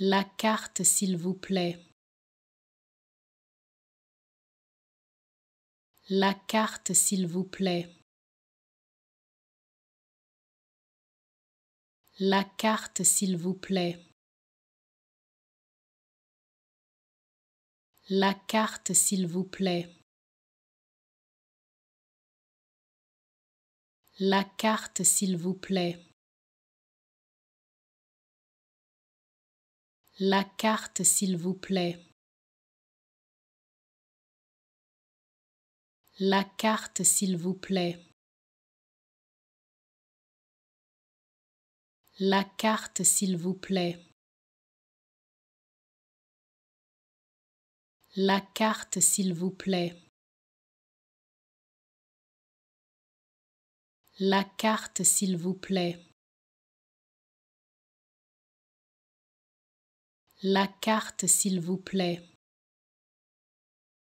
La carte, s'il vous plaît. La carte, s'il vous plaît. La carte, s'il vous plaît. La carte, s'il vous plaît. La carte, s'il vous plaît. La carte, s'il vous plaît. La carte, s'il vous plaît. La carte, s'il vous plaît. La carte, s'il vous plaît. La carte, s'il vous plaît. La carte, s'il vous plaît.